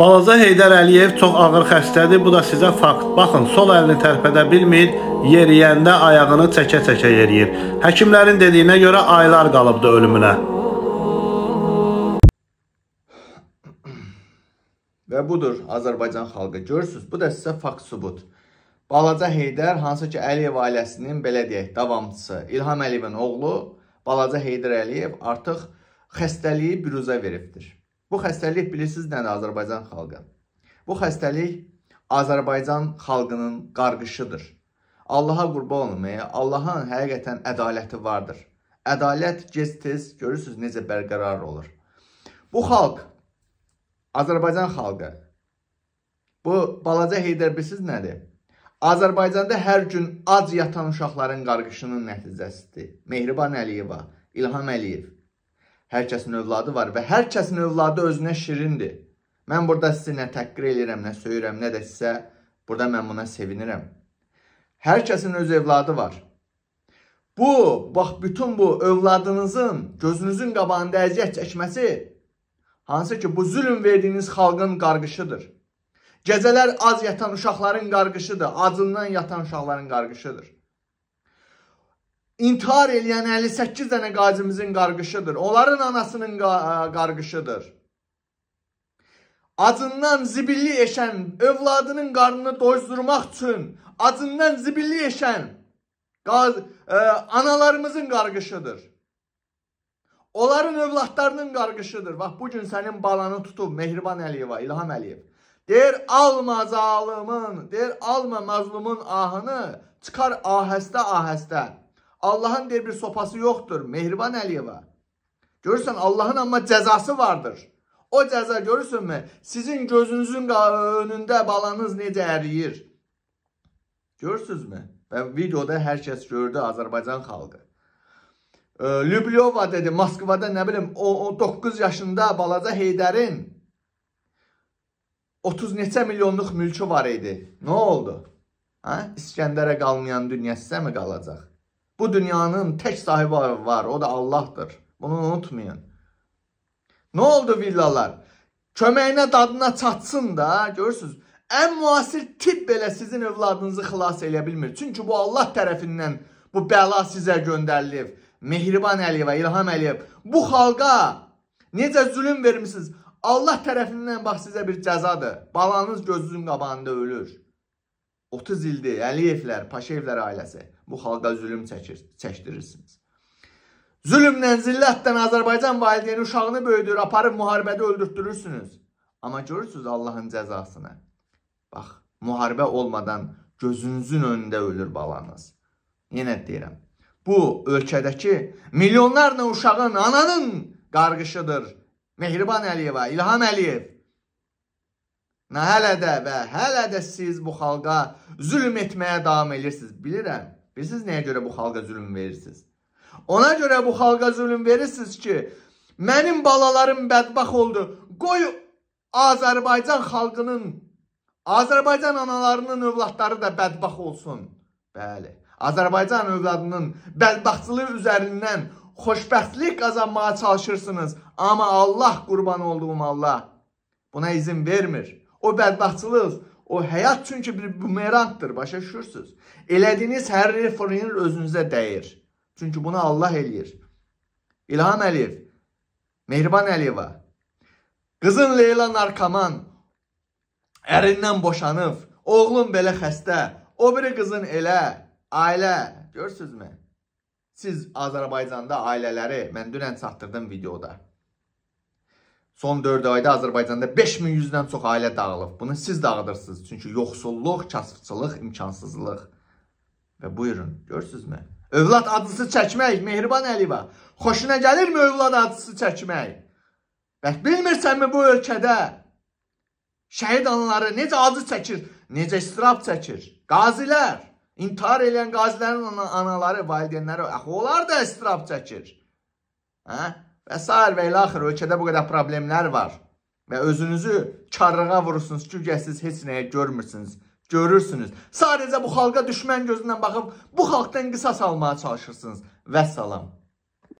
Balaca Heydər Əliyev çox ağır xəstədir, bu da sizə fakt. Baxın, sol əlini tərpədə bilmir, yeriyəndə ayağını çəkə-çəkə yeriyir. Həkimlərin dediyinə görə aylar qalıbdı ölümünə. Və budur Azərbaycan xalqı. Görürsünüz, bu da sizə fakt sübut. Balaca Heydər, hansı ki, Əliyev ailəsinin, belə deyək, davamçısı, İlham Əliyevin oğlu Balaca Heydər Əliyev artıq xəstəliyi büruzə veribdir. Bu xəstəlik bilirsiniz nədir Azərbaycan xalqı? Bu xəstəlik Azərbaycan xalqının qarqışıdır. Allaha qurban olmaya, Allahın həqiqətən ədaləti vardır. Ədalət gec-tez görürsüz necə bərqərar olur. Bu xalq, Azərbaycan xalqı, bu balaca Heydər bilirsiniz nədir? Azərbaycanda hər gün ac yatan uşaqların qarqışının nəticəsidir. Mehriban Əliyeva, İlham Əliyev. Hər kəsin övladı var və hər kəsin övladı özünə şirindir. Mən burada sizi nə təqqir eləyirəm, nə söyürəm, nə də sizə burada mən buna sevinirəm. Hər kəsin öz evladı var. Bu, bax, bütün bu övladınızın gözünüzün qabağında əziyyət çəkməsi, hansı ki, bu zülüm verdiyiniz xalqın qarqışıdır. Gecələr az yatan uşaqların qarqışıdır, acından yatan uşaqların qarqışıdır intihar eləyən 58 dənə qazimizin qarqışıdır. Onların anasının e, qarqışıdır. Acından zibilli eşən övladının qarnını doyzdurmaq üçün acından zibilli eşən qaz, ə, e, analarımızın qarqışıdır. Onların övladlarının qarqışıdır. Bax, bugün sənin balanı tutub Mehriban Əliyeva, İlham Əliyev. Deyir, alma zalımın, deyir, alma mazlumun ahını, çıxar ahəstə-ahəstə. Allahın deyir bir sopası yoxdur Mehriban Əliyeva. Görürsən Allahın amma cəzası vardır. O cəza görürsünmü? Sizin gözünüzün önündə balanız necə əriyir? Görürsünüzmü? Və videoda hər kəs gördü Azərbaycan xalqı. E, Lüblyova dedi, Moskvada nə bilim, o, o 9 yaşında balaca Heydərin 30 neçə milyonluq mülkü var idi. Nə oldu? Hə? İskəndərə qalmayan dünya sizə mi qalacaq? Bu dünyanın tək sahibi var, o da Allahdır. Bunu unutmayın. Nə oldu villalar? Köməyinə dadına çatsın da, görürsünüz. Ən müasir tibb belə sizin övladınızı xilas eləyə bilmir. Çünki bu Allah tərəfindən bu bəla sizə göndərilib. Mehriban Əliyevə, İlham Əliyev. Bu xalqa necə zülüm vermisiniz? Allah tərəfindən bax sizə bir cəzadır. Balanız gözünüzün qabağında ölür. 30 ildir Əliyevlər, Paşayevlər ailəsi bu xalqa zülüm çəkir, çəkdirirsiniz. Zülmlə, zillətdən Azərbaycan valideyni uşağını böyüdür, aparıb müharibədə öldürtdürürsünüz. Amma görürsünüz Allahın cəzasını. Bax, müharibə olmadan gözünüzün önündə ölür balanız. Yenə deyirəm, bu ölkədəki milyonlarla uşağın, ananın qarqışıdır. Mehriban Əliyeva, İlham Əliyev. Nə hələ də və hələ də siz bu xalqa zülm etməyə davam edirsiniz. Bilirəm, Bilirsiniz nəyə görə bu xalqa zülüm verirsiniz? Ona görə bu xalqa zülüm verirsiniz ki, mənim balalarım bədbax oldu. Qoy Azərbaycan xalqının, Azərbaycan analarının övladları da bədbax olsun. Bəli, Azərbaycan övladının bədbaxçılığı üzərindən xoşbəxtlik qazanmağa çalışırsınız. Amma Allah qurban olduğum Allah buna izin vermir. O bədbaxçılıq O həyat çünki bir bumerangdır, başa düşürsüz. Elədiyiniz hər refrenin özünüzə dəyir. Çünki bunu Allah eləyir. İlham Əliyev, Mehriban Əliyeva, qızın Leyla narkoman, ərindən boşanıb, oğlun belə xəstə, o biri qızın elə, ailə, görsünüzmü? Siz Azərbaycanda ailələri, mən dünən çatdırdım videoda. Son 4 ayda Azərbaycanda 5100-dən çox ailə dağılıb. Bunu siz dağıdırsınız. Çünki yoxsulluq, kasıbçılıq, imkansızlıq. Və buyurun, görürsünüzmü? Övlad adısı çəkmək, Mehriban Əliyeva. Xoşuna gəlirmi övlad adısı çəkmək? Bəs bilmirsənmi bu ölkədə şəhid anıları necə acı çəkir, necə istirab çəkir? Qazilər, intihar eləyən qazilərin anaları, valideynləri, axı onlar da istirab çəkir. Hə? və s. və ilə axır ölkədə bu qədər problemlər var və özünüzü karlığa vurursunuz ki, siz heç nəyə görmürsünüz, görürsünüz. Sadəcə bu xalqa düşmən gözündən baxıb bu xalqdan qisas almağa çalışırsınız və salam.